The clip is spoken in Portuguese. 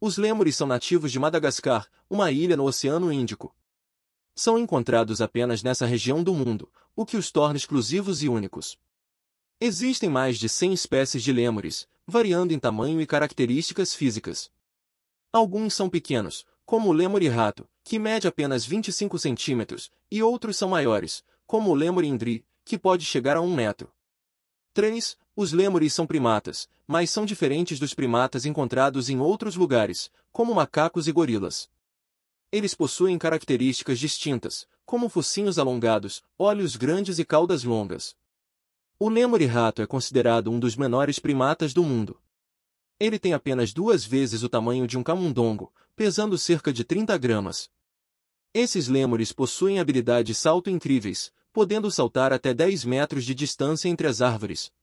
Os lêmures são nativos de Madagascar, uma ilha no Oceano Índico. São encontrados apenas nessa região do mundo, o que os torna exclusivos e únicos. Existem mais de 100 espécies de lêmures, variando em tamanho e características físicas. Alguns são pequenos, como o lêmure rato, que mede apenas 25 centímetros, e outros são maiores, como o lêmure indri, que pode chegar a um metro. 3. Os lêmures são primatas, mas são diferentes dos primatas encontrados em outros lugares, como macacos e gorilas. Eles possuem características distintas, como focinhos alongados, olhos grandes e caudas longas. O lêmure-rato é considerado um dos menores primatas do mundo. Ele tem apenas duas vezes o tamanho de um camundongo, pesando cerca de 30 gramas. Esses lêmures possuem habilidades salto incríveis, podendo saltar até 10 metros de distância entre as árvores,